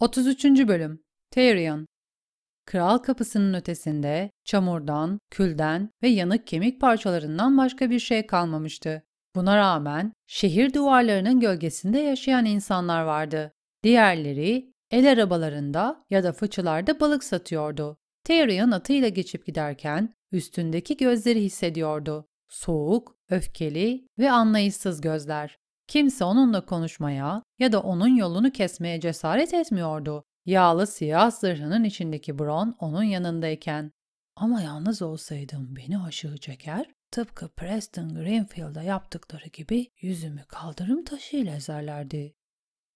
33. Bölüm Tyrion Kral kapısının ötesinde çamurdan, külden ve yanık kemik parçalarından başka bir şey kalmamıştı. Buna rağmen şehir duvarlarının gölgesinde yaşayan insanlar vardı. Diğerleri el arabalarında ya da fıçılarda balık satıyordu. Tyrion atıyla geçip giderken üstündeki gözleri hissediyordu. Soğuk, öfkeli ve anlayışsız gözler. Kimse onunla konuşmaya ya da onun yolunu kesmeye cesaret etmiyordu. Yağlı siyah zırhının içindeki Bron onun yanındayken. Ama yalnız olsaydım beni aşığı çeker, tıpkı Preston Greenfield'a yaptıkları gibi yüzümü kaldırım taşıyla ezerlerdi.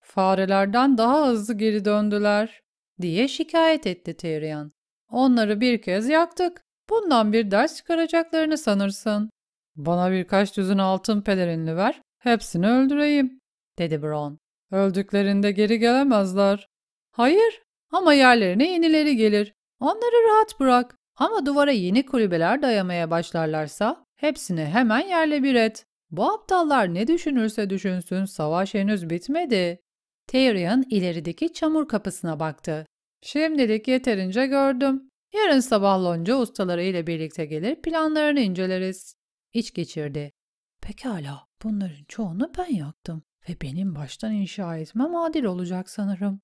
Farelerden daha hızlı geri döndüler, diye şikayet etti Tyrion. Onları bir kez yaktık. Bundan bir ders çıkaracaklarını sanırsın. Bana birkaç düzün altın pelerinli ver, Hepsini öldüreyim, dedi Bron. Öldüklerinde geri gelemezler. Hayır, ama yerlerine yenileri gelir. Onları rahat bırak. Ama duvara yeni kulübeler dayamaya başlarlarsa hepsini hemen yerle bir et. Bu aptallar ne düşünürse düşünsün savaş henüz bitmedi. Tyrion ilerideki çamur kapısına baktı. Şimdilik yeterince gördüm. Yarın sabah lonca ustaları ile birlikte gelir planlarını inceleriz. İç geçirdi. Pekala. Bunların çoğunu ben yaptım ve benim baştan inşa etmem adil olacak sanırım.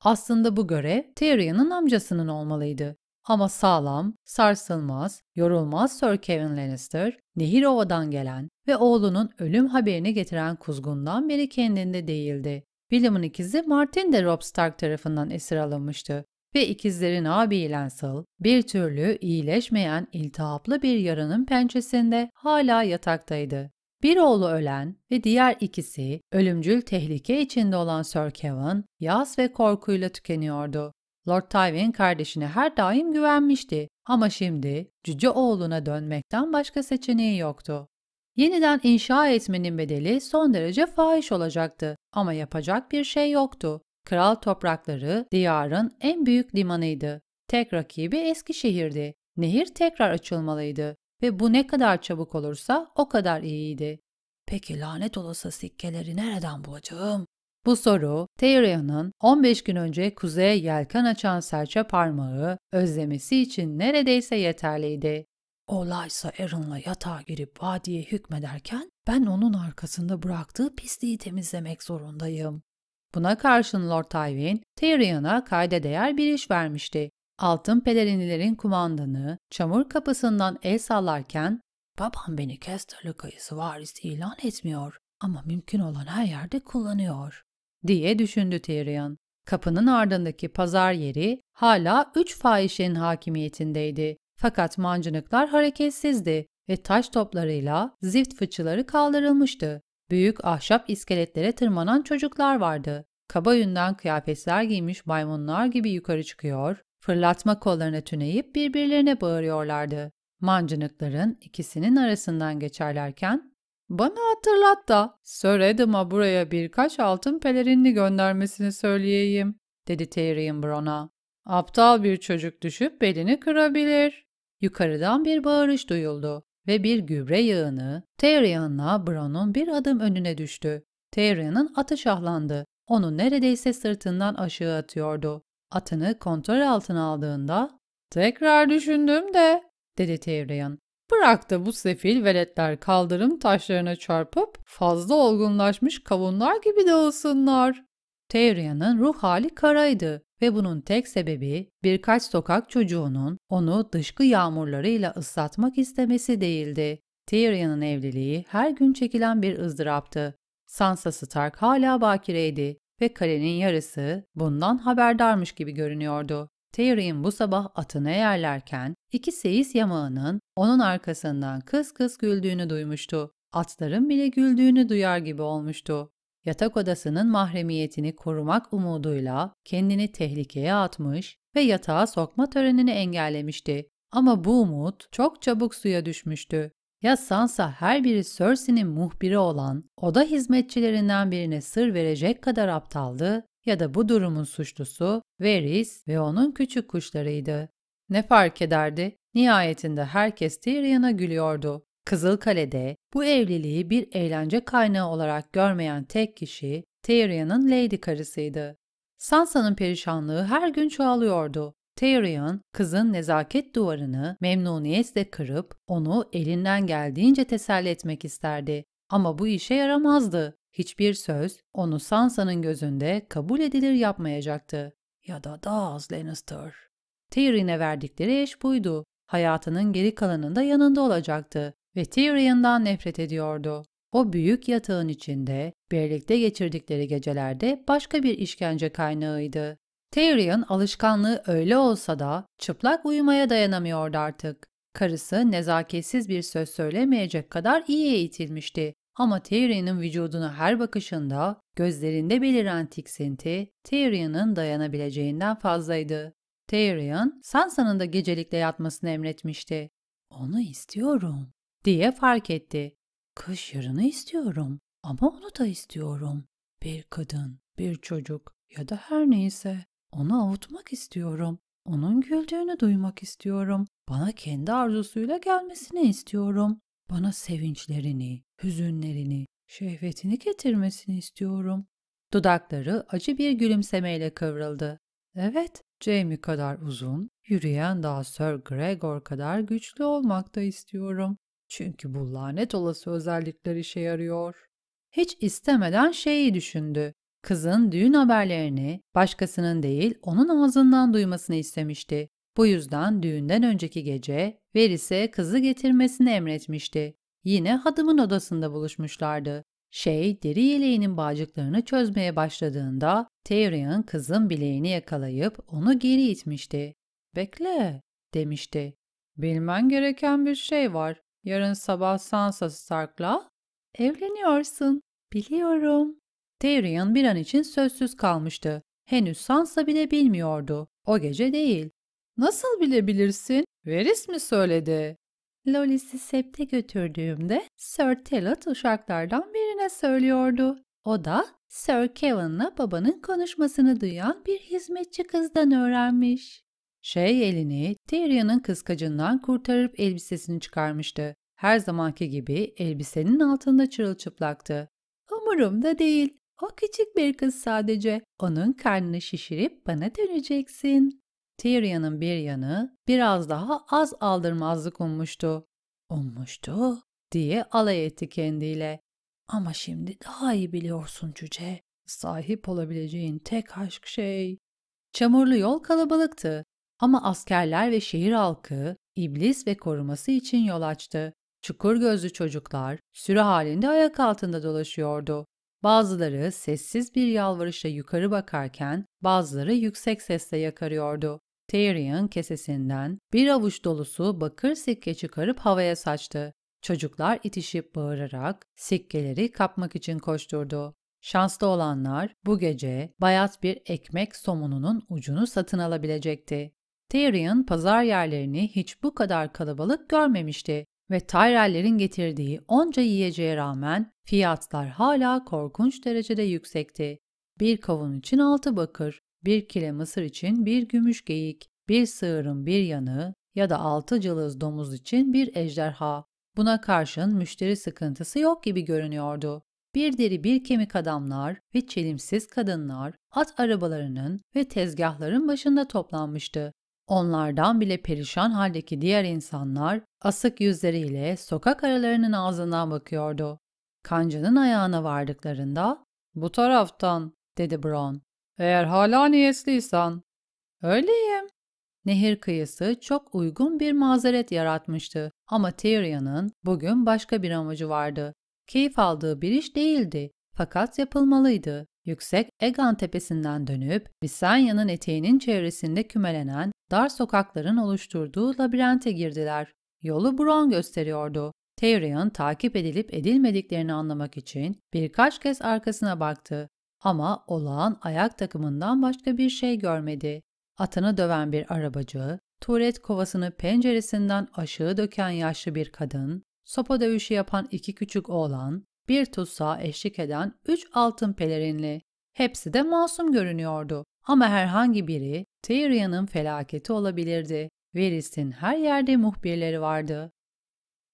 Aslında bu görev Tyrian'ın amcasının olmalıydı. Ama sağlam, sarsılmaz, yorulmaz Sir Kevin Lannister, Nehirova'dan gelen ve oğlunun ölüm haberini getiren kuzgundan beri kendinde değildi. William'ın ikizi Martin de Robb Stark tarafından esir alınmıştı ve ikizlerin abi Lancel bir türlü iyileşmeyen iltihaplı bir yaranın pençesinde hala yataktaydı. Bir oğlu ölen ve diğer ikisi ölümcül tehlike içinde olan Sir Kevin, yas ve korkuyla tükeniyordu. Lord Tywin kardeşine her daim güvenmişti ama şimdi cüce oğluna dönmekten başka seçeneği yoktu. Yeniden inşa etmenin bedeli son derece fahiş olacaktı ama yapacak bir şey yoktu. Kral toprakları diyarın en büyük limanıydı. Tek rakibi şehirdi. Nehir tekrar açılmalıydı ve bu ne kadar çabuk olursa o kadar iyiydi. Peki lanet olası sikkeleri nereden bulacağım? Bu soru, Theoria'nın 15 gün önce kuzeye yelken açan serçe parmağı özlemesi için neredeyse yeterliydi. Olaysa Aaron'la yatağa girip vadiye hükmederken ben onun arkasında bıraktığı pisliği temizlemek zorundayım. Buna karşın Lord Tywin, Tyrion'a kayda değer bir iş vermişti altın pelerinilerin kumandanı çamur kapısından el sallarken ''Babam beni Kesterlı kayısı varisi ilan etmiyor ama mümkün olan her yerde kullanıyor.'' diye düşündü Tyrion. Kapının ardındaki pazar yeri hala üç fahişenin hakimiyetindeydi. Fakat mancınıklar hareketsizdi ve taş toplarıyla zift fıçıları kaldırılmıştı. Büyük ahşap iskeletlere tırmanan çocuklar vardı. Kaba yünden kıyafetler giymiş maymunlar gibi yukarı çıkıyor, Fırlatma kollarına tüneyip birbirlerine bağırıyorlardı. Mancınıkların ikisinin arasından geçerlerken ''Bana hatırlat da Sir Adam'a buraya birkaç altın pelerinli göndermesini söyleyeyim.'' dedi Tyrion Brona. ''Aptal bir çocuk düşüp belini kırabilir.'' Yukarıdan bir bağırış duyuldu ve bir gübre yığını Tyrion'la Bron'un bir adım önüne düştü. Tyrion'ın atı şahlandı. Onu neredeyse sırtından aşağı atıyordu atını kontrol altına aldığında ''Tekrar düşündüm de'' dedi Tevriyan. Bırak da bu sefil veletler kaldırım taşlarına çarpıp fazla olgunlaşmış kavunlar gibi dağılsınlar. Tevriyan'ın ruh hali karaydı ve bunun tek sebebi birkaç sokak çocuğunun onu dışkı yağmurlarıyla ıslatmak istemesi değildi. Tyrion'un evliliği her gün çekilen bir ızdıraptı. Sansa Stark hala bakireydi ve kalenin yarısı bundan haberdarmış gibi görünüyordu. Theory'in bu sabah atını yerlerken, iki seyis yamağının onun arkasından kıs kıs güldüğünü duymuştu. Atların bile güldüğünü duyar gibi olmuştu. Yatak odasının mahremiyetini korumak umuduyla kendini tehlikeye atmış ve yatağa sokma törenini engellemişti. Ama bu umut çok çabuk suya düşmüştü. Ya Sansa her biri Cersei'nin muhbiri olan oda hizmetçilerinden birine sır verecek kadar aptaldı ya da bu durumun suçlusu Varys ve onun küçük kuşlarıydı. Ne fark ederdi? Nihayetinde herkes Tyrion'a gülüyordu. Kale'de bu evliliği bir eğlence kaynağı olarak görmeyen tek kişi Tyrion'ın Lady karısıydı. Sansa'nın perişanlığı her gün çoğalıyordu. Tyrion, kızın nezaket duvarını memnuniyetle kırıp onu elinden geldiğince teselli etmek isterdi. Ama bu işe yaramazdı. Hiçbir söz onu Sansa'nın gözünde kabul edilir yapmayacaktı. Ya da Daz Lannister. Tyrion'e verdikleri eş buydu. Hayatının geri kalanında yanında olacaktı ve Tyrion'dan nefret ediyordu. O büyük yatağın içinde birlikte geçirdikleri gecelerde başka bir işkence kaynağıydı. Tyrion alışkanlığı öyle olsa da çıplak uyumaya dayanamıyordu artık. Karısı nezaketsiz bir söz söylemeyecek kadar iyi eğitilmişti. Ama Tyrion'un vücudunu her bakışında, gözlerinde beliren tiksinti Tyrion'un dayanabileceğinden fazlaydı. Tyrion, Sansa'nın da gecelikle yatmasını emretmişti. Onu istiyorum diye fark etti. Kış yarını istiyorum ama onu da istiyorum. Bir kadın, bir çocuk ya da her neyse. Onu avutmak istiyorum. Onun güldüğünü duymak istiyorum. Bana kendi arzusuyla gelmesini istiyorum. Bana sevinçlerini, hüzünlerini, şehvetini getirmesini istiyorum. Dudakları acı bir gülümsemeyle kıvrıldı. Evet, Jamie kadar uzun, yürüyen daha Sir Gregor kadar güçlü olmak da istiyorum. Çünkü bu lanet olası özellikler işe yarıyor. Hiç istemeden şeyi düşündü. Kızın düğün haberlerini başkasının değil onun ağzından duymasını istemişti. Bu yüzden düğünden önceki gece Veris'e kızı getirmesini emretmişti. Yine hadımın odasında buluşmuşlardı. Şey, deri yeleğinin bağcıklarını çözmeye başladığında Tyrion kızın bileğini yakalayıp onu geri itmişti. "Bekle," demişti. "Bilmen gereken bir şey var. Yarın sabah Sansa Stark'la evleniyorsun. Biliyorum." Tyrion bir an için sözsüz kalmıştı. Henüz Sansa bile bilmiyordu. O gece değil. Nasıl bilebilirsin? Veris mi söyledi? Lolis'i septe götürdüğümde Sir Telat uşaklardan birine söylüyordu. O da Sir Kevin'la babanın konuşmasını duyan bir hizmetçi kızdan öğrenmiş. Şey elini Tyrion'un kıskacından kurtarıp elbisesini çıkarmıştı. Her zamanki gibi elbisenin altında çırılçıplaktı. Umurumda değil. O küçük bir kız sadece. Onun karnını şişirip bana döneceksin. Tyrion'un bir yanı biraz daha az aldırmazlık olmuştu, olmuştu diye alay etti kendiyle. Ama şimdi daha iyi biliyorsun cüce. Sahip olabileceğin tek aşk şey. Çamurlu yol kalabalıktı ama askerler ve şehir halkı iblis ve koruması için yol açtı. Çukur gözlü çocuklar sürü halinde ayak altında dolaşıyordu. Bazıları sessiz bir yalvarışla yukarı bakarken bazıları yüksek sesle yakarıyordu. Tyrion kesesinden bir avuç dolusu bakır sikke çıkarıp havaya saçtı. Çocuklar itişip bağırarak sikkeleri kapmak için koşturdu. Şanslı olanlar bu gece bayat bir ekmek somununun ucunu satın alabilecekti. Tyrion pazar yerlerini hiç bu kadar kalabalık görmemişti ve Tyrell'lerin getirdiği onca yiyeceğe rağmen fiyatlar hala korkunç derecede yüksekti. Bir kavun için altı bakır, bir kile mısır için bir gümüş geyik, bir sığırın bir yanı ya da altı cılız domuz için bir ejderha. Buna karşın müşteri sıkıntısı yok gibi görünüyordu. Bir deri bir kemik adamlar ve çelimsiz kadınlar at arabalarının ve tezgahların başında toplanmıştı. Onlardan bile perişan haldeki diğer insanlar asık yüzleriyle sokak aralarının ağzından bakıyordu. Kanca'nın ayağına vardıklarında ''Bu taraftan'' dedi Brown. ''Eğer hala niyetliysen.'' ''Öyleyim.'' Nehir kıyısı çok uygun bir mazeret yaratmıştı ama Tyrion'ın bugün başka bir amacı vardı. Keyif aldığı bir iş değildi fakat yapılmalıydı. Yüksek Egan tepesinden dönüp Visanya'nın eteğinin çevresinde kümelenen dar sokakların oluşturduğu labirente girdiler. Yolu Bron gösteriyordu. Tyrion takip edilip edilmediklerini anlamak için birkaç kez arkasına baktı ama olağan ayak takımından başka bir şey görmedi. Atını döven bir arabacı, tuvalet kovasını penceresinden aşağı döken yaşlı bir kadın, sopa dövüşü yapan iki küçük oğlan, bir tutsağa eşlik eden üç altın pelerinli. Hepsi de masum görünüyordu ama herhangi biri Tyria'nın felaketi olabilirdi. Veris'in her yerde muhbirleri vardı.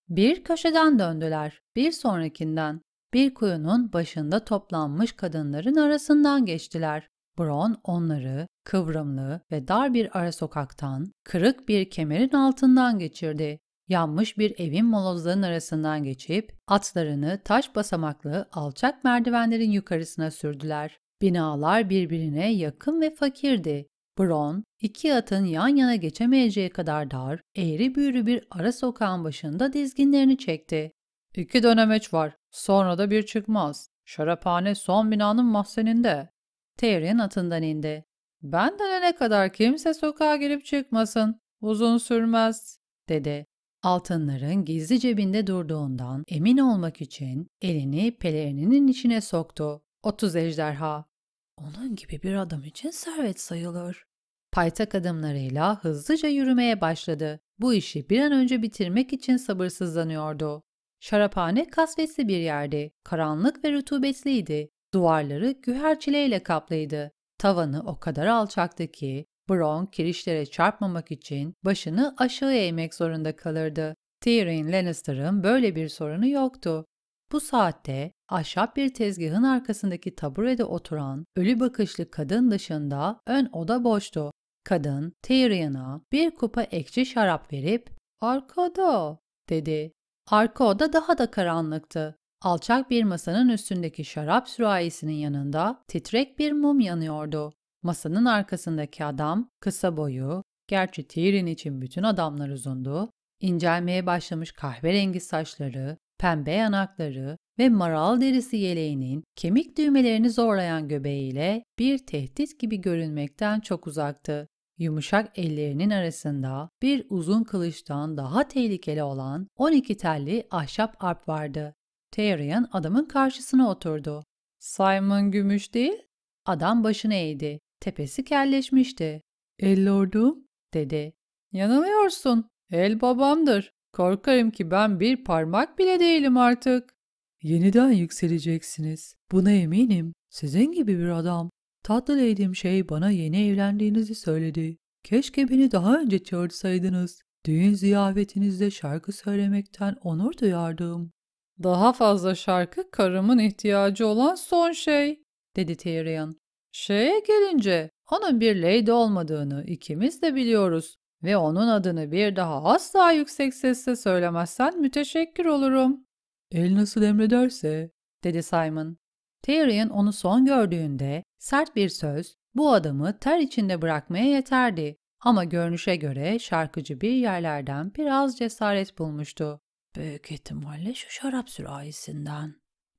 Bir köşeden döndüler, bir sonrakinden. Bir kuyunun başında toplanmış kadınların arasından geçtiler. Bron onları kıvrımlı ve dar bir ara sokaktan, kırık bir kemerin altından geçirdi yanmış bir evin molozların arasından geçip atlarını taş basamaklı alçak merdivenlerin yukarısına sürdüler. Binalar birbirine yakın ve fakirdi. Bron, iki atın yan yana geçemeyeceği kadar dar, eğri büğrü bir ara sokağın başında dizginlerini çekti. İki dönemeç var, sonra da bir çıkmaz. Şaraphane son binanın mahzeninde. Tyrion atından indi. Ben dönene kadar kimse sokağa girip çıkmasın. Uzun sürmez, dedi altınların gizli cebinde durduğundan emin olmak için elini pelerininin içine soktu. 30 ejderha. Onun gibi bir adam için servet sayılır. Paytak adımlarıyla hızlıca yürümeye başladı. Bu işi bir an önce bitirmek için sabırsızlanıyordu. Şaraphane kasvetli bir yerdi. Karanlık ve rutubetliydi. Duvarları güher çileyle kaplıydı. Tavanı o kadar alçaktı ki Bron kirişlere çarpmamak için başını aşağı eğmek zorunda kalırdı. Tyrion Lannister'ın böyle bir sorunu yoktu. Bu saatte ahşap bir tezgahın arkasındaki taburede oturan ölü bakışlı kadın dışında ön oda boştu. Kadın Tyrion'a bir kupa ekşi şarap verip ''Arkada'' dedi. Arka oda daha da karanlıktı. Alçak bir masanın üstündeki şarap sürahisinin yanında titrek bir mum yanıyordu. Masanın arkasındaki adam kısa boyu, gerçi Tyrion için bütün adamlar uzundu, incelmeye başlamış kahverengi saçları, pembe yanakları ve maral derisi yeleğinin kemik düğmelerini zorlayan göbeğiyle bir tehdit gibi görünmekten çok uzaktı. Yumuşak ellerinin arasında bir uzun kılıçtan daha tehlikeli olan 12 telli ahşap arp vardı. Tyrion adamın karşısına oturdu. Simon gümüş değil? Adam başını eğdi. Tepesi kelleşmişti. Ellordum dedi. Yanılıyorsun. El babamdır. Korkarım ki ben bir parmak bile değilim artık. Yeniden yükseleceksiniz. Buna eminim. Sizin gibi bir adam. Tatlı Lady'm şey bana yeni evlendiğinizi söyledi. Keşke beni daha önce çağırsaydınız. Düğün ziyafetinizde şarkı söylemekten onur duyardım. Daha fazla şarkı karımın ihtiyacı olan son şey, dedi Tyrion. Şeye gelince onun bir Lady olmadığını ikimiz de biliyoruz ve onun adını bir daha asla yüksek sesle söylemezsen müteşekkir olurum. El nasıl emrederse, dedi Simon. Tyrion onu son gördüğünde sert bir söz bu adamı ter içinde bırakmaya yeterdi ama görünüşe göre şarkıcı bir yerlerden biraz cesaret bulmuştu. Büyük ihtimalle şu şarap sürahisinden.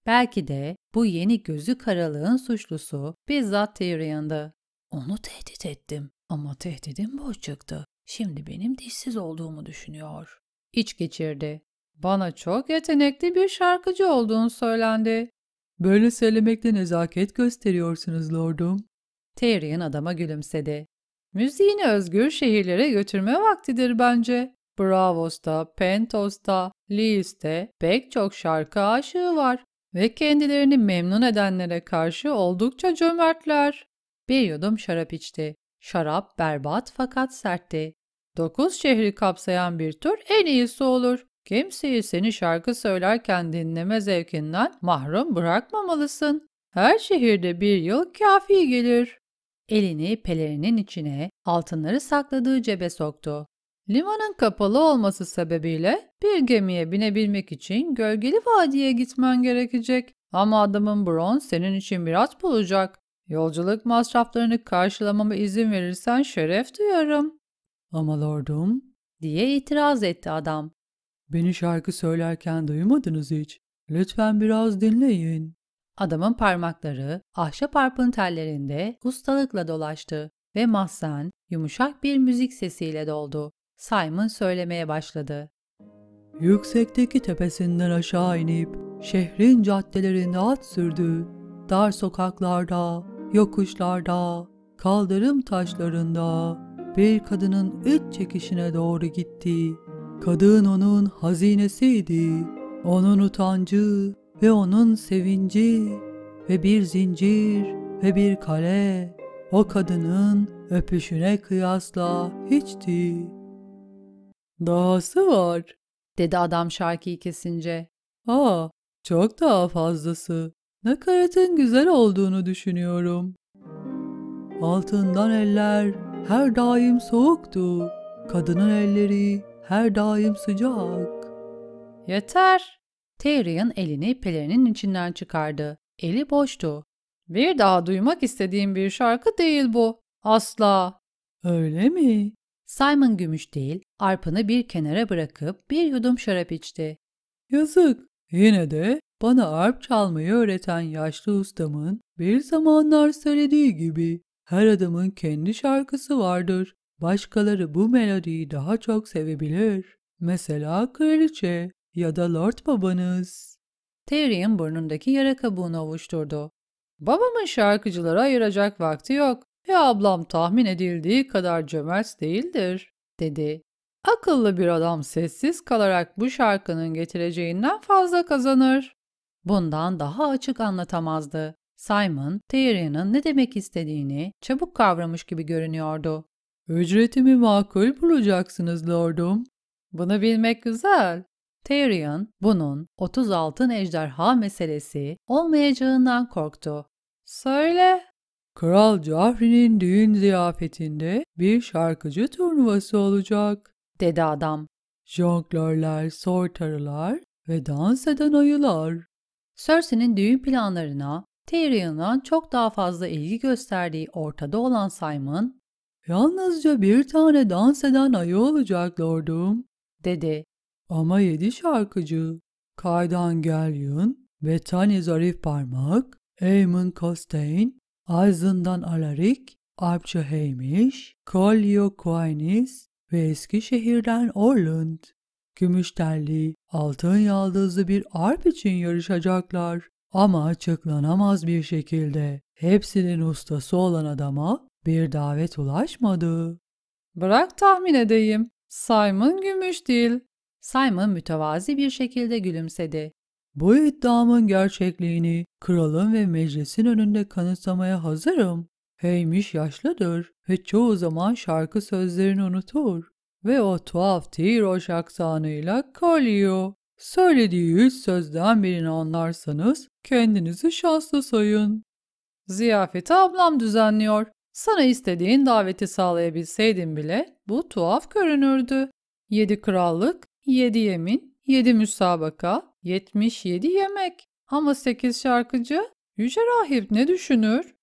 Belki de bu yeni gözü karalığın suçlusu bizzat Tyrion'da. Onu tehdit ettim ama tehdidim boş çıktı. Şimdi benim dişsiz olduğumu düşünüyor. İç geçirdi. Bana çok yetenekli bir şarkıcı olduğun söylendi. Böyle söylemekle nezaket gösteriyorsunuz lordum. Tyrion adama gülümsedi. Müziğini özgür şehirlere götürme vaktidir bence. Bravos'ta, Pentos'ta, Lees'te pek çok şarkı aşığı var ve kendilerini memnun edenlere karşı oldukça cömertler. Bir yudum şarap içti. Şarap berbat fakat sertti. Dokuz şehri kapsayan bir tur en iyisi olur. Kimseyi seni şarkı söylerken dinleme zevkinden mahrum bırakmamalısın. Her şehirde bir yıl kafi gelir. Elini pelerinin içine, altınları sakladığı cebe soktu. Limanın kapalı olması sebebiyle bir gemiye binebilmek için gölgeli vadiye gitmen gerekecek. Ama adamın Bron senin için biraz bulacak. Yolculuk masraflarını karşılamama izin verirsen şeref duyarım. Ama lordum, diye itiraz etti adam. Beni şarkı söylerken duymadınız hiç. Lütfen biraz dinleyin. Adamın parmakları ahşap arpın tellerinde ustalıkla dolaştı ve mahzen yumuşak bir müzik sesiyle doldu. Simon söylemeye başladı. Yüksekteki tepesinden aşağı inip şehrin caddelerinde at sürdü. Dar sokaklarda, yokuşlarda, kaldırım taşlarında bir kadının üç çekişine doğru gitti. Kadın onun hazinesiydi. Onun utancı ve onun sevinci ve bir zincir ve bir kale o kadının öpüşüne kıyasla hiçti. Dahası var, dedi adam şarkıyı kesince. Aa, çok daha fazlası. Nakaratın güzel olduğunu düşünüyorum. Altından eller her daim soğuktu. Kadının elleri her daim sıcak. Yeter. Terrian elini pelerinin içinden çıkardı. Eli boştu. Bir daha duymak istediğim bir şarkı değil bu. Asla. Öyle mi? Simon gümüş değil, arpanı bir kenara bırakıp bir yudum şarap içti. Yazık, yine de bana arp çalmayı öğreten yaşlı ustamın bir zamanlar söylediği gibi her adamın kendi şarkısı vardır. Başkaları bu melodiyi daha çok sevebilir. Mesela kraliçe ya da lord babanız. Terry'in burnundaki yara kabuğunu ovuşturdu. Babamın şarkıcılara ayıracak vakti yok. Ve ablam tahmin edildiği kadar cömert değildir, dedi. Akıllı bir adam sessiz kalarak bu şarkının getireceğinden fazla kazanır. Bundan daha açık anlatamazdı. Simon, Terry'nin ne demek istediğini çabuk kavramış gibi görünüyordu. Ücretimi makul bulacaksınız lordum. Bunu bilmek güzel. Therian, bunun 36 ejderha meselesi olmayacağından korktu. Söyle, Kral Cahri'nin düğün ziyafetinde bir şarkıcı turnuvası olacak, dedi adam. Jonglörler, sortarılar ve dans eden ayılar. Cersei'nin düğün planlarına Tyrion'dan çok daha fazla ilgi gösterdiği ortada olan Simon, ''Yalnızca bir tane dans eden ayı olacak lordum.'' dedi. ''Ama yedi şarkıcı, Kaydan Gelyon, Betani Zarif Parmak, Eamon Costain Aydın'dan Alarik, Alpça Heymiş, Kolyo Koynis ve Eskişehir'den Orland. Gümüştelli, altın yaldızlı bir arp için yarışacaklar ama açıklanamaz bir şekilde hepsinin ustası olan adama bir davet ulaşmadı. Bırak tahmin edeyim. Simon gümüş değil. Simon mütevazi bir şekilde gülümsedi. Bu iddiamın gerçekliğini kralın ve meclisin önünde kanıtlamaya hazırım. Heymiş yaşlıdır ve çoğu zaman şarkı sözlerini unutur ve o tuhaf Tiroş aksanıyla kalıyor. Söylediği üç sözden birini anlarsanız kendinizi şanslı sayın. Ziyafeti ablam düzenliyor. Sana istediğin daveti sağlayabilseydin bile bu tuhaf görünürdü. Yedi krallık, yedi yemin, 7 müsabaka, 77 yemek. Ama 8 şarkıcı? Yüce Rahip ne düşünür?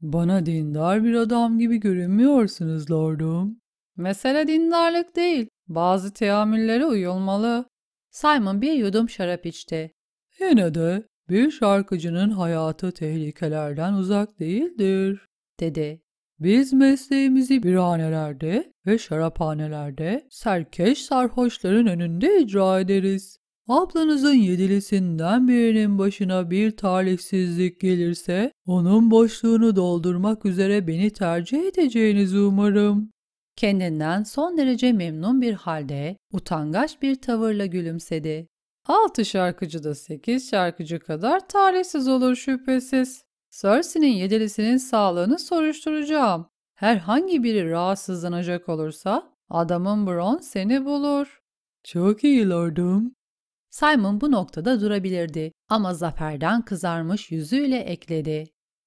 Bana dindar bir adam gibi görünmüyorsunuz lordum. Mesele dindarlık değil. Bazı teamüllere uyulmalı. Simon bir yudum şarap içti. Yine de bir şarkıcının hayatı tehlikelerden uzak değildir, dedi. Biz mesleğimizi birhanelerde ve şaraphanelerde serkeş sarhoşların önünde icra ederiz. Ablanızın yedilisinden birinin başına bir talihsizlik gelirse onun boşluğunu doldurmak üzere beni tercih edeceğinizi umarım. Kendinden son derece memnun bir halde utangaç bir tavırla gülümsedi. Altı şarkıcı da sekiz şarkıcı kadar talihsiz olur şüphesiz. Cersei'nin yedilisinin sağlığını soruşturacağım. Herhangi biri rahatsızlanacak olursa adamın Bron seni bulur. Çok iyi lordum. Simon bu noktada durabilirdi ama zaferden kızarmış yüzüyle ekledi.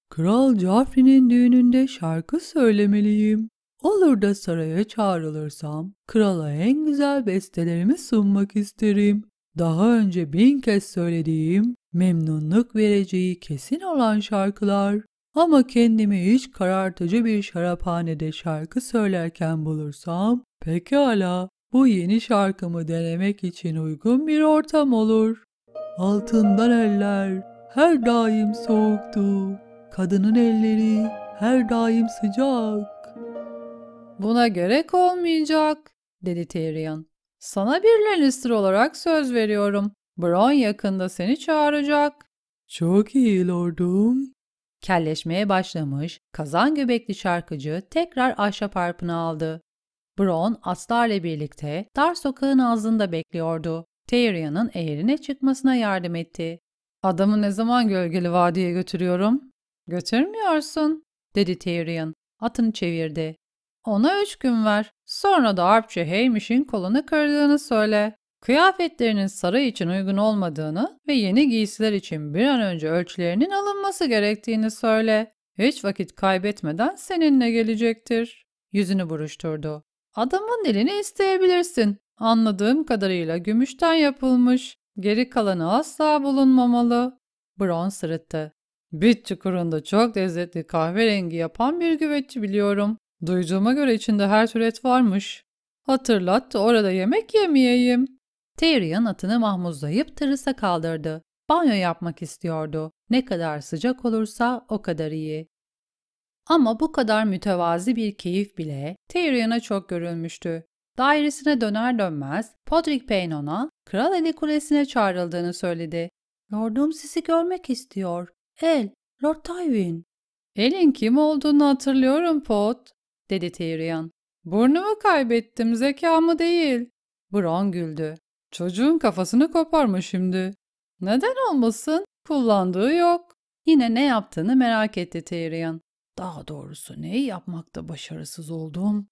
Kral Joffrey'nin düğününde şarkı söylemeliyim. Olur da saraya çağrılırsam krala en güzel bestelerimi sunmak isterim daha önce bin kez söylediğim, memnunluk vereceği kesin olan şarkılar ama kendimi hiç karartıcı bir şaraphanede şarkı söylerken bulursam, pekala bu yeni şarkımı denemek için uygun bir ortam olur. Altından eller her daim soğuktu, kadının elleri her daim sıcak. Buna gerek olmayacak, dedi Tyrion. Sana bir Lannister olarak söz veriyorum. Bron yakında seni çağıracak. Çok iyi lordum. Kelleşmeye başlamış, kazan göbekli şarkıcı tekrar ahşap harpını aldı. Bron aslarla birlikte dar sokağın ağzında bekliyordu. Tyrion'un eğrine çıkmasına yardım etti. Adamı ne zaman gölgeli vadiye götürüyorum? Götürmüyorsun, dedi Tyrion. Atını çevirdi. Ona üç gün ver. Sonra da Arpçı Haymiş'in kolunu kırdığını söyle. Kıyafetlerinin saray için uygun olmadığını ve yeni giysiler için bir an önce ölçülerinin alınması gerektiğini söyle. Hiç vakit kaybetmeden seninle gelecektir. Yüzünü buruşturdu. Adamın dilini isteyebilirsin. Anladığım kadarıyla gümüşten yapılmış. Geri kalanı asla bulunmamalı. Bron sırıttı. Bit çukurunda çok lezzetli kahverengi yapan bir güveççi biliyorum. Duyduğuma göre içinde her tür et varmış. Hatırlat orada yemek yemeyeyim. Tyrion atını mahmuzlayıp tırısa kaldırdı. Banyo yapmak istiyordu. Ne kadar sıcak olursa o kadar iyi. Ama bu kadar mütevazi bir keyif bile Tyrion'a çok görülmüştü. Dairesine döner dönmez Podrick Payne ona Kral Eli Kulesi'ne çağrıldığını söyledi. Lordum sizi görmek istiyor. El, Lord Tywin. Elin kim olduğunu hatırlıyorum Pot dedi Tyrion. Burnumu kaybettim, zekamı değil. Bron güldü. Çocuğun kafasını koparma şimdi. Neden olmasın? Kullandığı yok. Yine ne yaptığını merak etti Tyrion. Daha doğrusu neyi yapmakta başarısız oldum?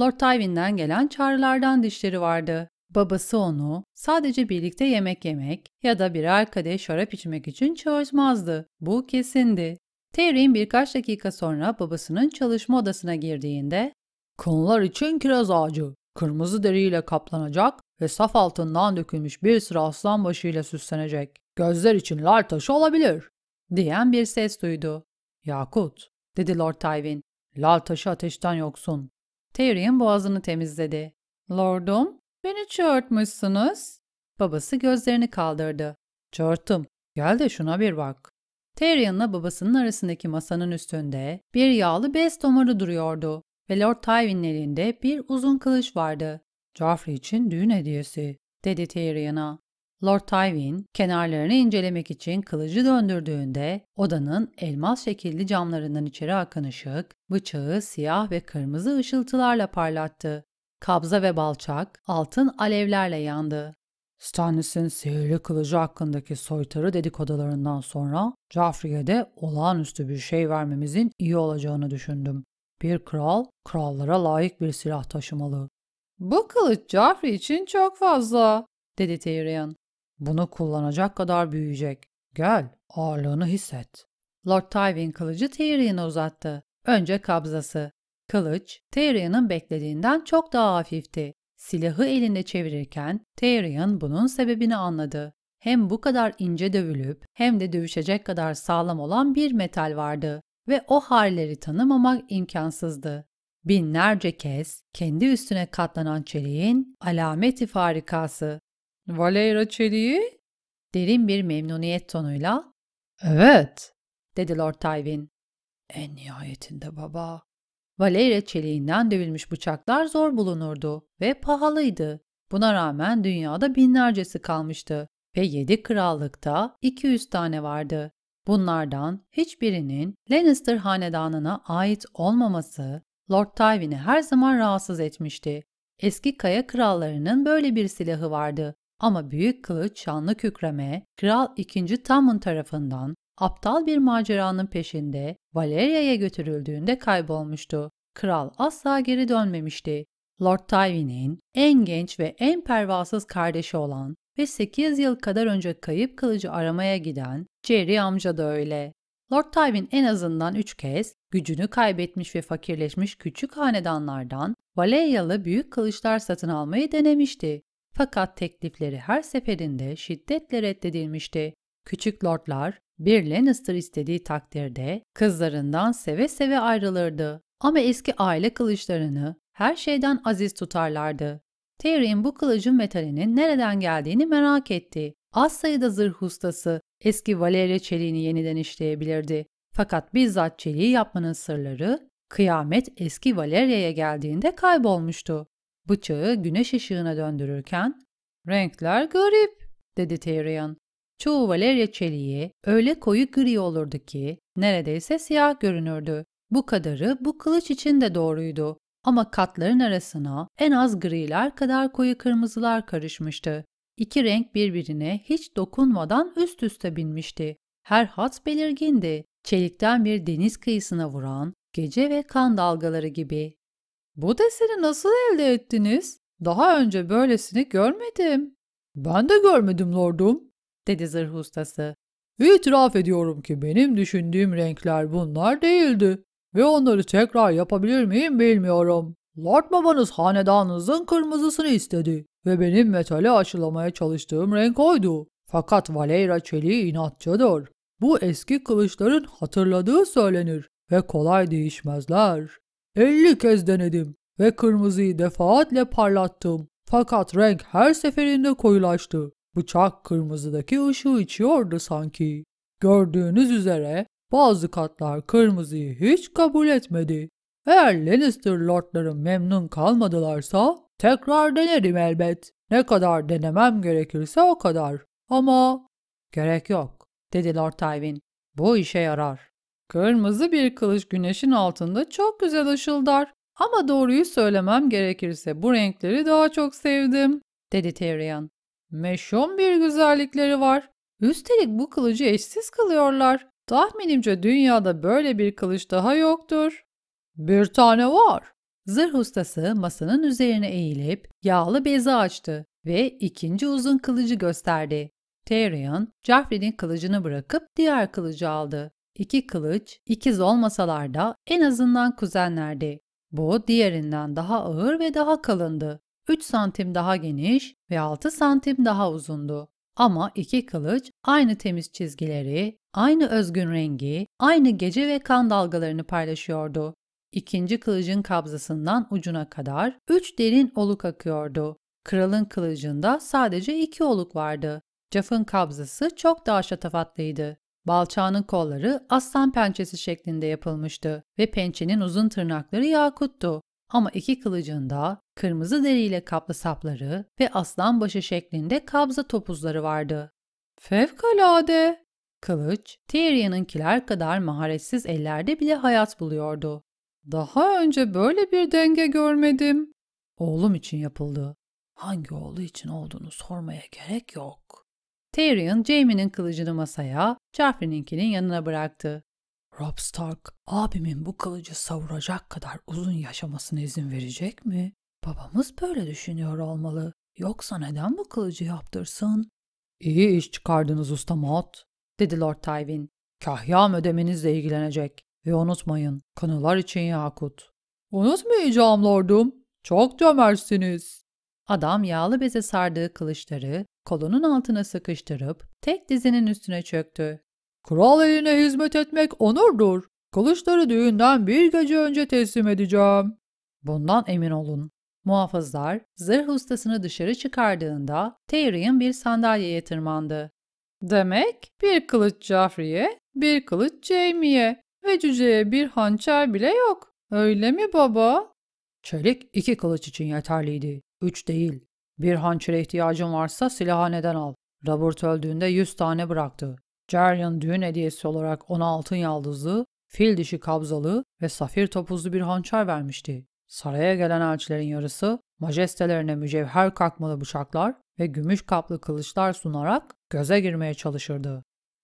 Lord Tywin'den gelen çağrılardan dişleri vardı. Babası onu sadece birlikte yemek yemek ya da birer kadeh şarap içmek için çağırmazdı. Bu kesindi. Terry'in birkaç dakika sonra babasının çalışma odasına girdiğinde ''Konular için kiraz ağacı, kırmızı deriyle kaplanacak ve saf altından dökülmüş bir sıra aslan başıyla süslenecek. Gözler için lar taşı olabilir.'' diyen bir ses duydu. ''Yakut'' dedi Lord Tywin. ''Lar taşı ateşten yoksun.'' Tyrion boğazını temizledi. ''Lordum, beni çağırtmışsınız.'' Babası gözlerini kaldırdı. ''Çağırttım. Gel de şuna bir bak.'' Tyrion'la babasının arasındaki masanın üstünde bir yağlı bez damarı duruyordu ve Lord Tywin'in elinde bir uzun kılıç vardı. Joffrey için düğün hediyesi, dedi Tyrion'a. Lord Tywin kenarlarını incelemek için kılıcı döndürdüğünde odanın elmas şekilli camlarından içeri akan ışık bıçağı siyah ve kırmızı ışıltılarla parlattı. Kabza ve balçak altın alevlerle yandı. Stannis'in sihirli kılıcı hakkındaki soytarı dedikodalarından sonra Joffrey'e de olağanüstü bir şey vermemizin iyi olacağını düşündüm. Bir kral, krallara layık bir silah taşımalı. Bu kılıç Joffrey için çok fazla, dedi Tyrion. Bunu kullanacak kadar büyüyecek. Gel, ağırlığını hisset. Lord Tywin kılıcı Tyrion'a uzattı. Önce kabzası. Kılıç, Tyrion'ın beklediğinden çok daha hafifti silahı elinde çevirirken Tyrion bunun sebebini anladı. Hem bu kadar ince dövülüp hem de dövüşecek kadar sağlam olan bir metal vardı ve o halleri tanımamak imkansızdı. Binlerce kez kendi üstüne katlanan çeliğin alameti farikası. Valera çeliği? Derin bir memnuniyet tonuyla. Evet, dedi Lord Tywin. En nihayetinde baba, Valeria çeliğinden dövülmüş bıçaklar zor bulunurdu ve pahalıydı. Buna rağmen dünyada binlercesi kalmıştı ve yedi krallıkta 200 tane vardı. Bunlardan hiçbirinin Lannister hanedanına ait olmaması Lord Tywin'i her zaman rahatsız etmişti. Eski kaya krallarının böyle bir silahı vardı ama büyük kılıç şanlı kükreme Kral 2. Tamın tarafından aptal bir maceranın peşinde Valeria'ya götürüldüğünde kaybolmuştu. Kral asla geri dönmemişti. Lord Tywin'in en genç ve en pervasız kardeşi olan ve 8 yıl kadar önce kayıp kılıcı aramaya giden Jerry amca da öyle. Lord Tywin en azından üç kez gücünü kaybetmiş ve fakirleşmiş küçük hanedanlardan Valeryalı büyük kılıçlar satın almayı denemişti. Fakat teklifleri her seferinde şiddetle reddedilmişti. Küçük lordlar bir Lannister istediği takdirde kızlarından seve seve ayrılırdı. Ama eski aile kılıçlarını her şeyden aziz tutarlardı. Tyrion bu kılıcın metalinin nereden geldiğini merak etti. Az sayıda zırh ustası eski Valeria çeliğini yeniden işleyebilirdi. Fakat bizzat çeliği yapmanın sırları kıyamet eski Valeria'ya geldiğinde kaybolmuştu. Bıçağı güneş ışığına döndürürken ''Renkler garip'' dedi Tyrion. Çoğu Valeria çeliği öyle koyu gri olurdu ki neredeyse siyah görünürdü. Bu kadarı bu kılıç için de doğruydu. Ama katların arasına en az griler kadar koyu kırmızılar karışmıştı. İki renk birbirine hiç dokunmadan üst üste binmişti. Her hat belirgindi. Çelikten bir deniz kıyısına vuran gece ve kan dalgaları gibi. Bu deseni nasıl elde ettiniz? Daha önce böylesini görmedim. Ben de görmedim lordum dedi zırh ustası. İtiraf ediyorum ki benim düşündüğüm renkler bunlar değildi ve onları tekrar yapabilir miyim bilmiyorum. Lord babanız hanedanınızın kırmızısını istedi ve benim metali aşılamaya çalıştığım renk oydu. Fakat Valeyra çeliği inatçıdır. Bu eski kılıçların hatırladığı söylenir ve kolay değişmezler. 50 kez denedim ve kırmızıyı defaatle parlattım. Fakat renk her seferinde koyulaştı. Bıçak kırmızıdaki ışığı içiyordu sanki. Gördüğünüz üzere bazı katlar kırmızıyı hiç kabul etmedi. Eğer Lannister lordları memnun kalmadılarsa tekrar denerim elbet. Ne kadar denemem gerekirse o kadar. Ama gerek yok dedi Lord Tywin. Bu işe yarar. Kırmızı bir kılıç güneşin altında çok güzel ışıldar. Ama doğruyu söylemem gerekirse bu renkleri daha çok sevdim dedi Tyrion. Meşhum bir güzellikleri var. Üstelik bu kılıcı eşsiz kılıyorlar. Tahminimce dünyada böyle bir kılıç daha yoktur. Bir tane var. Zırh ustası masanın üzerine eğilip yağlı bezi açtı ve ikinci uzun kılıcı gösterdi. Tyrion, Joffrey'nin kılıcını bırakıp diğer kılıcı aldı. İki kılıç, ikiz olmasalar da en azından kuzenlerdi. Bu diğerinden daha ağır ve daha kalındı. 3 santim daha geniş ve 6 santim daha uzundu. Ama iki kılıç aynı temiz çizgileri, aynı özgün rengi, aynı gece ve kan dalgalarını paylaşıyordu. İkinci kılıcın kabzasından ucuna kadar üç derin oluk akıyordu. Kralın kılıcında sadece iki oluk vardı. Caf'ın kabzası çok daha şatafatlıydı. Balçağının kolları aslan pençesi şeklinde yapılmıştı ve pençenin uzun tırnakları yakuttu ama iki kılıcında kırmızı deriyle kaplı sapları ve aslan başı şeklinde kabza topuzları vardı. Fevkalade! Kılıç, Tyrion'ınkiler kadar maharetsiz ellerde bile hayat buluyordu. Daha önce böyle bir denge görmedim. Oğlum için yapıldı. Hangi oğlu için olduğunu sormaya gerek yok. Tyrion, Jaime'nin kılıcını masaya, Joffrey'ninkinin yanına bıraktı. Rob Stark abimin bu kılıcı savuracak kadar uzun yaşamasına izin verecek mi? Babamız böyle düşünüyor olmalı. Yoksa neden bu kılıcı yaptırsın? İyi iş çıkardınız usta Maud, dedi Lord Tywin. Kahyam ödemenizle ilgilenecek ve unutmayın kanılar için yakut. Unutmayacağım lordum, çok dömersiniz. Adam yağlı beze sardığı kılıçları kolunun altına sıkıştırıp tek dizinin üstüne çöktü. Kral eline hizmet etmek onurdur. Kılıçları düğünden bir gece önce teslim edeceğim. Bundan emin olun. Muhafızlar zırh ustasını dışarı çıkardığında Tyrion bir sandalyeye tırmandı. Demek bir kılıç Jaffrey'e, bir kılıç Jamie'ye ve cüceye bir hançer bile yok. Öyle mi baba? Çelik iki kılıç için yeterliydi. Üç değil. Bir hançere ihtiyacın varsa silaha neden al. Robert öldüğünde yüz tane bıraktı. Jarion düğün hediyesi olarak ona altın yaldızlı, fil dişi kabzalı ve safir topuzlu bir hançer vermişti. Saraya gelen elçilerin yarısı, majestelerine mücevher kakmalı bıçaklar ve gümüş kaplı kılıçlar sunarak göze girmeye çalışırdı.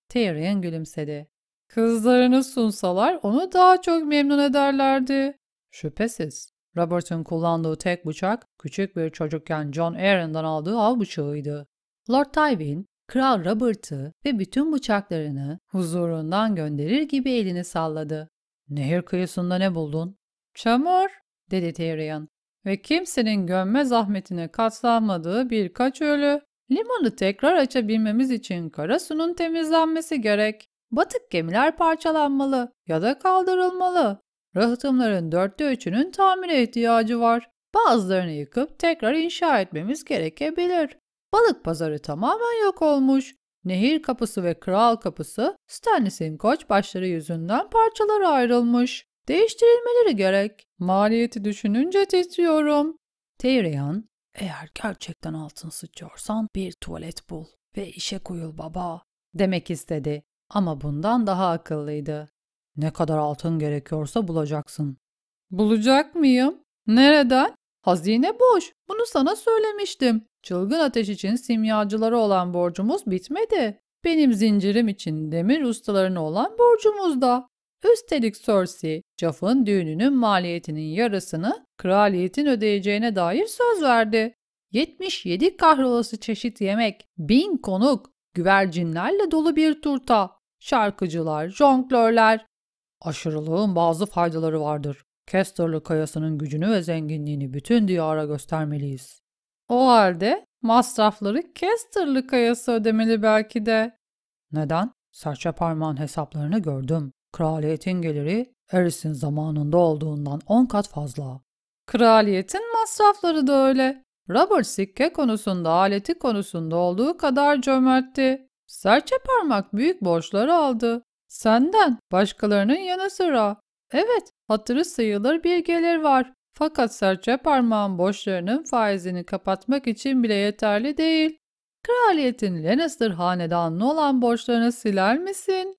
Tyrion gülümsedi. Kızlarını sunsalar onu daha çok memnun ederlerdi. Şüphesiz. Robert'ın kullandığı tek bıçak küçük bir çocukken John Aaron'dan aldığı av bıçağıydı. Lord Tywin Kral Robert'ı ve bütün bıçaklarını huzurundan gönderir gibi elini salladı. Nehir kıyısında ne buldun? Çamur, dedi Tyrion. Ve kimsenin gömme zahmetine katlanmadığı birkaç ölü. Limanı tekrar açabilmemiz için karasunun temizlenmesi gerek. Batık gemiler parçalanmalı ya da kaldırılmalı. Rahatımların dörtte üçünün tamire ihtiyacı var. Bazılarını yıkıp tekrar inşa etmemiz gerekebilir. Balık pazarı tamamen yok olmuş. Nehir kapısı ve kral kapısı Stannis'in koç başları yüzünden parçalara ayrılmış. Değiştirilmeleri gerek. Maliyeti düşününce titriyorum. Teyreyan, eğer gerçekten altın sıçıyorsan bir tuvalet bul ve işe koyul baba demek istedi ama bundan daha akıllıydı. Ne kadar altın gerekiyorsa bulacaksın. Bulacak mıyım? Nereden? Hazine boş. Bunu sana söylemiştim. Çılgın ateş için simyacılara olan borcumuz bitmedi. Benim zincirim için demir ustalarına olan borcumuz da. Üstelik Cersei, Jaff'ın düğününün maliyetinin yarısını kraliyetin ödeyeceğine dair söz verdi. 77 kahrolası çeşit yemek, bin konuk, güvercinlerle dolu bir turta, şarkıcılar, jonglörler. Aşırılığın bazı faydaları vardır. Kestorlu kayasının gücünü ve zenginliğini bütün diyara göstermeliyiz. O halde masrafları Kestorlu kayası ödemeli belki de. Neden? Serçe parmağın hesaplarını gördüm. Kraliyetin geliri Eris'in zamanında olduğundan 10 kat fazla. Kraliyetin masrafları da öyle. Robert sikke konusunda aleti konusunda olduğu kadar cömertti. Serçe parmak büyük borçları aldı. Senden, başkalarının yanı sıra. Evet, Hatırı sayılır bir gelir var. Fakat serçe parmağın borçlarının faizini kapatmak için bile yeterli değil. Kraliyetin Lannister hanedanlı olan borçlarını siler misin?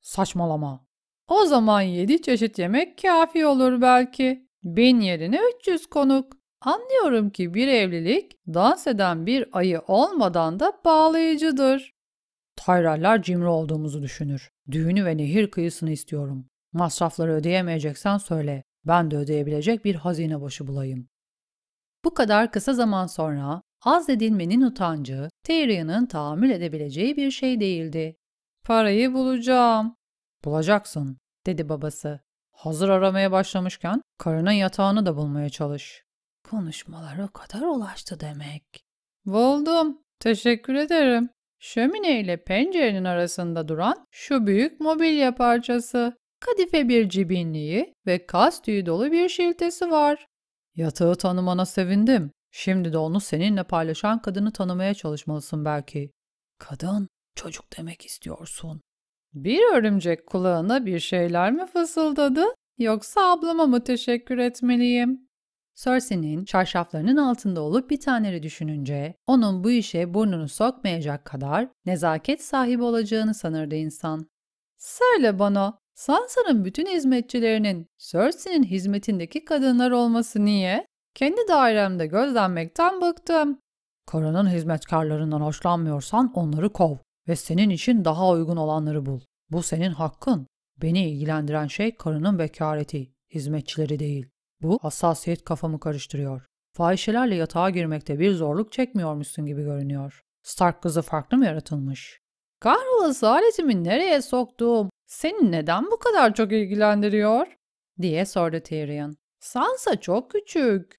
Saçmalama. O zaman yedi çeşit yemek kafi olur belki. Bin yerine 300 konuk. Anlıyorum ki bir evlilik dans eden bir ayı olmadan da bağlayıcıdır. Tayraller cimri olduğumuzu düşünür. Düğünü ve nehir kıyısını istiyorum. Masrafları ödeyemeyeceksen söyle, ben de ödeyebilecek bir hazine başı bulayım. Bu kadar kısa zaman sonra az azledilmenin utancı Terrian'ın tahammül edebileceği bir şey değildi. Parayı bulacağım. Bulacaksın, dedi babası. Hazır aramaya başlamışken karının yatağını da bulmaya çalış. Konuşmalar o kadar ulaştı demek. Buldum. Teşekkür ederim. Şömine ile pencerenin arasında duran şu büyük mobilya parçası kadife bir cibinliği ve kas tüyü dolu bir şiltesi var. Yatağı tanımana sevindim. Şimdi de onu seninle paylaşan kadını tanımaya çalışmalısın belki. Kadın, çocuk demek istiyorsun. Bir örümcek kulağına bir şeyler mi fısıldadı yoksa ablama mı teşekkür etmeliyim? Cersei'nin çarşaflarının altında olup bir taneri düşününce onun bu işe burnunu sokmayacak kadar nezaket sahibi olacağını sanırdı insan. Söyle bana, Sansa'nın bütün hizmetçilerinin Cersei'nin hizmetindeki kadınlar olması niye? Kendi dairemde gözlenmekten bıktım. Karının hizmetkarlarından hoşlanmıyorsan onları kov ve senin için daha uygun olanları bul. Bu senin hakkın. Beni ilgilendiren şey karının bekareti, hizmetçileri değil. Bu hassasiyet kafamı karıştırıyor. Fahişelerle yatağa girmekte bir zorluk çekmiyormuşsun gibi görünüyor. Stark kızı farklı mı yaratılmış? Kahrolası aletimi nereye soktum? Seni neden bu kadar çok ilgilendiriyor? diye sordu Tyrion. Sansa çok küçük.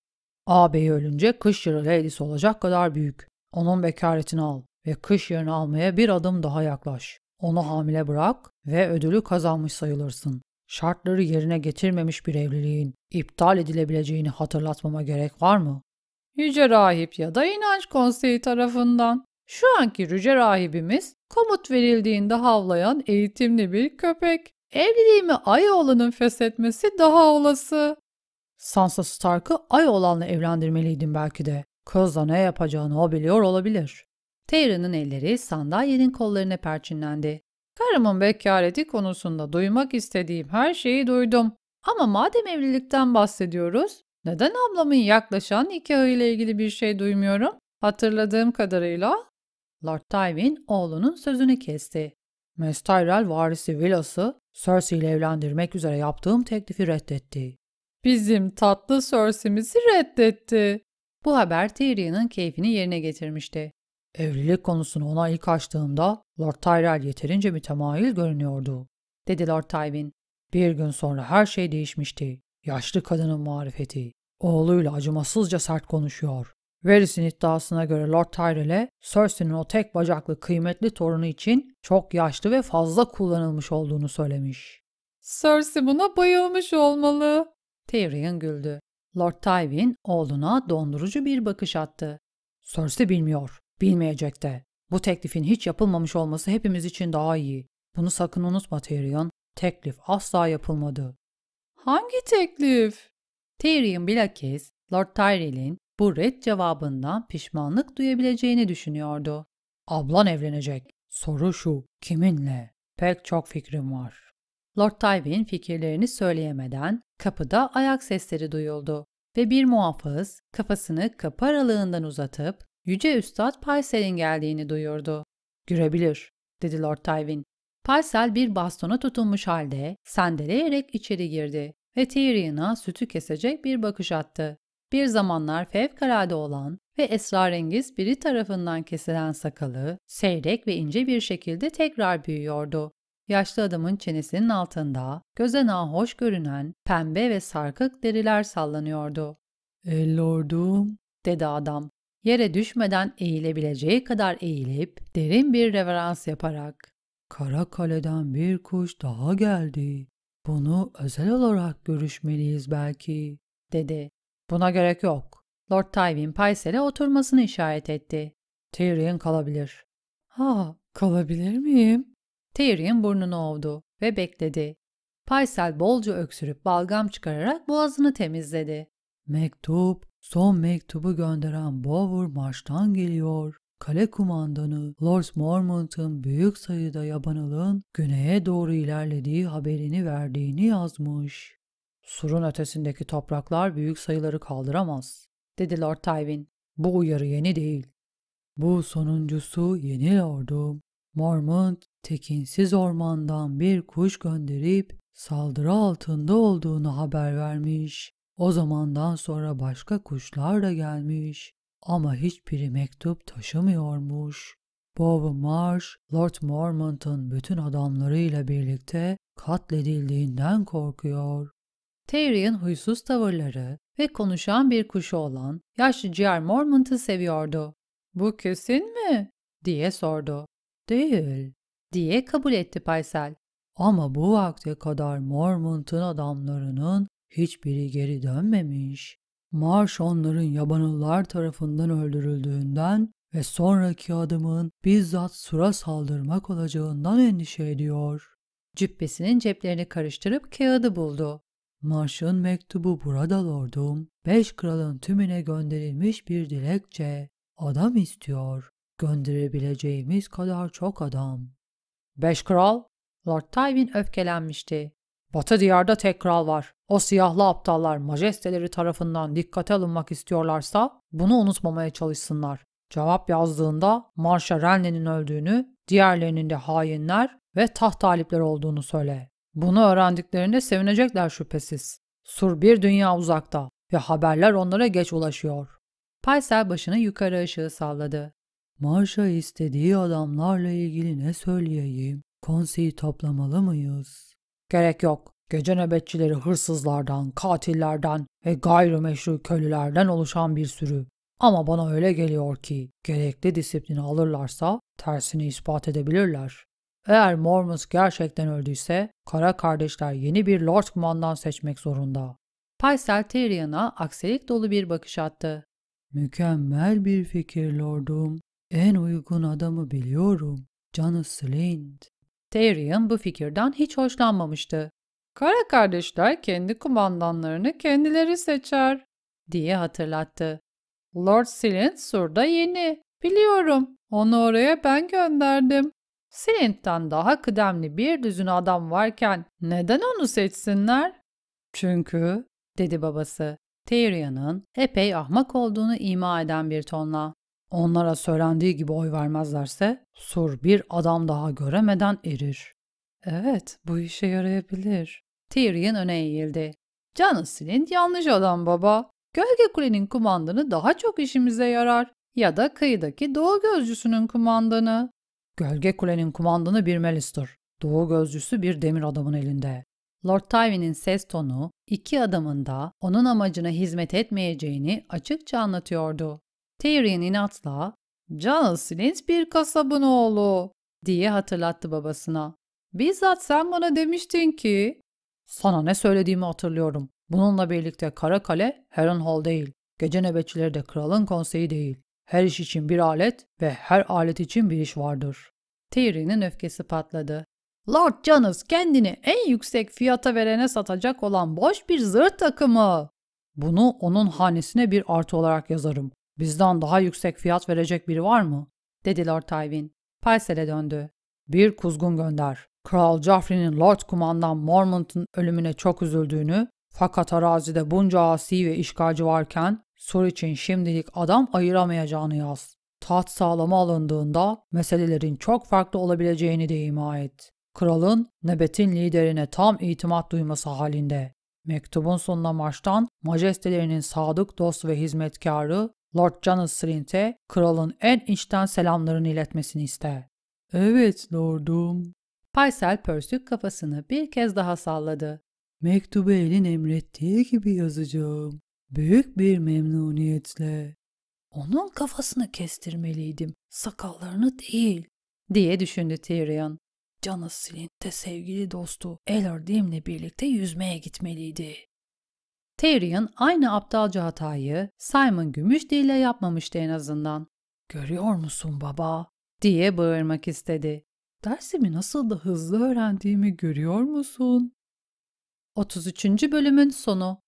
Ağabey ölünce kış yarı Ladies olacak kadar büyük. Onun bekaretini al ve kış yarını almaya bir adım daha yaklaş. Onu hamile bırak ve ödülü kazanmış sayılırsın. Şartları yerine getirmemiş bir evliliğin iptal edilebileceğini hatırlatmama gerek var mı? Yüce Rahip ya da inanç Konseyi tarafından. Şu anki Yüce Rahibimiz komut verildiğinde havlayan eğitimli bir köpek. Evliliğimi Ayoğlu'nun feshetmesi daha olası. Sansa Stark'ı Ayoğlan'la evlendirmeliydim belki de. Kızla ne yapacağını o biliyor olabilir. Tyrion'un elleri sandalyenin kollarına perçinlendi. Karımın bekareti konusunda duymak istediğim her şeyi duydum. Ama madem evlilikten bahsediyoruz, neden ablamın yaklaşan nikahı ile ilgili bir şey duymuyorum? Hatırladığım kadarıyla Lord Tywin oğlunun sözünü kesti. Mace Tyrell varisi villası Cersei ile evlendirmek üzere yaptığım teklifi reddetti. Bizim tatlı Cersei'mizi reddetti. Bu haber Tyrion'ın keyfini yerine getirmişti. Evlilik konusunu ona ilk açtığımda Lord Tyrell yeterince mütemayil görünüyordu, dedi Lord Tywin. Bir gün sonra her şey değişmişti. Yaşlı kadının marifeti. Oğluyla acımasızca sert konuşuyor. Varys'in iddiasına göre Lord Tyrell'e Cersei'nin o tek bacaklı kıymetli torunu için çok yaşlı ve fazla kullanılmış olduğunu söylemiş. Cersei buna bayılmış olmalı. Tyrion güldü. Lord Tywin oğluna dondurucu bir bakış attı. Cersei bilmiyor, bilmeyecek de. Bu teklifin hiç yapılmamış olması hepimiz için daha iyi. Bunu sakın unutma Tyrion. Teklif asla yapılmadı. Hangi teklif? Tyrion bilakis Lord Tyrell'in bu red cevabından pişmanlık duyabileceğini düşünüyordu. Ablan evlenecek. Soru şu, kiminle? Pek çok fikrim var. Lord Tywin fikirlerini söyleyemeden kapıda ayak sesleri duyuldu ve bir muhafız kafasını kapı aralığından uzatıp Yüce Üstad Paysel'in geldiğini duyurdu. Görebilir, dedi Lord Tywin. Paysel bir bastona tutunmuş halde sendeleyerek içeri girdi ve Tyrion'a sütü kesecek bir bakış attı. Bir zamanlar fevkalade olan ve esrarengiz biri tarafından kesilen sakalı seyrek ve ince bir şekilde tekrar büyüyordu. Yaşlı adamın çenesinin altında göze nahoş görünen pembe ve sarkık deriler sallanıyordu. "El lordum," dedi adam. Yere düşmeden eğilebileceği kadar eğilip derin bir reverans yaparak "Kara kaleden bir kuş daha geldi. Bunu özel olarak görüşmeliyiz belki." dedi. Buna gerek yok. Lord Tywin Paisel'e oturmasını işaret etti. Tyrion kalabilir. Ha, kalabilir miyim? Tyrion burnunu ovdu ve bekledi. Paysel bolca öksürüp balgam çıkararak boğazını temizledi. Mektup, son mektubu gönderen Bower Marş'tan geliyor. Kale kumandanı Lord Mormont'un büyük sayıda yabanılın güneye doğru ilerlediği haberini verdiğini yazmış. Surun ötesindeki topraklar büyük sayıları kaldıramaz, dedi Lord Tywin. Bu uyarı yeni değil. Bu sonuncusu yeni lordum. Mormont, tekinsiz ormandan bir kuş gönderip saldırı altında olduğunu haber vermiş. O zamandan sonra başka kuşlar da gelmiş ama hiçbiri mektup taşımıyormuş. Bob Marsh, Lord Mormont'ın bütün adamlarıyla birlikte katledildiğinden korkuyor. Tyrion huysuz tavırları ve konuşan bir kuşu olan yaşlı J.R. Mormont'ı seviyordu. ''Bu kesin mi?'' diye sordu. ''Değil.'' diye kabul etti Paysel. Ama bu vakte kadar Mormont'un adamlarının hiçbiri geri dönmemiş. Marş onların yabanıllar tarafından öldürüldüğünden ve sonraki adımın bizzat sura saldırmak olacağından endişe ediyor. Cübbesinin ceplerini karıştırıp kağıdı buldu. Marş'ın mektubu burada lordum. Beş kralın tümüne gönderilmiş bir dilekçe. Adam istiyor. Gönderebileceğimiz kadar çok adam. Beş kral? Lord Tywin öfkelenmişti. Batı diyarda tek kral var. O siyahlı aptallar majesteleri tarafından dikkate alınmak istiyorlarsa bunu unutmamaya çalışsınlar. Cevap yazdığında Marşa Renly'nin öldüğünü, diğerlerinin de hainler ve taht talipleri olduğunu söyle. Bunu öğrendiklerinde sevinecekler şüphesiz. Sur bir dünya uzakta ve haberler onlara geç ulaşıyor. Paysel başını yukarı aşağı salladı. Marşa istediği adamlarla ilgili ne söyleyeyim? Konseyi toplamalı mıyız? Gerek yok. Gece nöbetçileri hırsızlardan, katillerden ve gayrimeşru köylülerden oluşan bir sürü. Ama bana öyle geliyor ki gerekli disiplini alırlarsa tersini ispat edebilirler. Eğer Mormont gerçekten öldüyse kara kardeşler yeni bir Lord Kumandan seçmek zorunda. Paisel Tyrian'a aksilik dolu bir bakış attı. Mükemmel bir fikir lordum. En uygun adamı biliyorum. Canı Slint. Tyrion bu fikirden hiç hoşlanmamıştı. Kara kardeşler kendi kumandanlarını kendileri seçer diye hatırlattı. Lord Slint surda yeni. Biliyorum. Onu oraya ben gönderdim. Silent'ten daha kıdemli bir düzün adam varken neden onu seçsinler? Çünkü, dedi babası, Tyrion'un epey ahmak olduğunu ima eden bir tonla. Onlara söylendiği gibi oy vermezlerse Sur bir adam daha göremeden erir. Evet, bu işe yarayabilir. Tyrion öne eğildi. Canı Silind yanlış adam baba. Gölge Kule'nin kumandanı daha çok işimize yarar. Ya da kıyıdaki Doğu Gözcüsü'nün kumandanı. Gölge Kule'nin kumandanı bir Melistor, Doğu gözcüsü bir demir adamın elinde. Lord Tywin'in ses tonu, iki adamın da onun amacına hizmet etmeyeceğini açıkça anlatıyordu. Tyrion inatla, ''John Slint bir kasabın oğlu.'' diye hatırlattı babasına. ''Bizzat sen bana demiştin ki...'' ''Sana ne söylediğimi hatırlıyorum. Bununla birlikte Kara Karakale Harrenhal değil. Gece nöbetçileri de kralın konseyi değil. Her iş için bir alet ve her alet için bir iş vardır. Terry'nin öfkesi patladı. Lord Janus kendini en yüksek fiyata verene satacak olan boş bir zırh takımı. Bunu onun hanesine bir artı olarak yazarım. Bizden daha yüksek fiyat verecek biri var mı? dedi Lord Tywin. Parsel'e döndü. Bir kuzgun gönder. Kral Joffrey'nin Lord Kumandan Mormont'un ölümüne çok üzüldüğünü fakat arazide bunca asi ve işgalci varken Soru için şimdilik adam ayıramayacağını yaz. Taht sağlama alındığında meselelerin çok farklı olabileceğini de ima et. Kralın nöbetin liderine tam itimat duyması halinde. Mektubun sonuna marştan majestelerinin sadık dost ve hizmetkarı Lord John Srint'e kralın en içten selamlarını iletmesini iste. Evet lordum. Paysel Pörsük kafasını bir kez daha salladı. Mektubu elin emrettiği gibi yazacağım. Büyük bir memnuniyetle. Onun kafasını kestirmeliydim, sakallarını değil, diye düşündü Tyrion. Canı Slint'te sevgili dostu Elordim'le birlikte yüzmeye gitmeliydi. Tyrion aynı aptalca hatayı Simon Gümüşdil ile yapmamıştı en azından. Görüyor musun baba? diye bağırmak istedi. Dersimi nasıl da hızlı öğrendiğimi görüyor musun? 33. bölümün sonu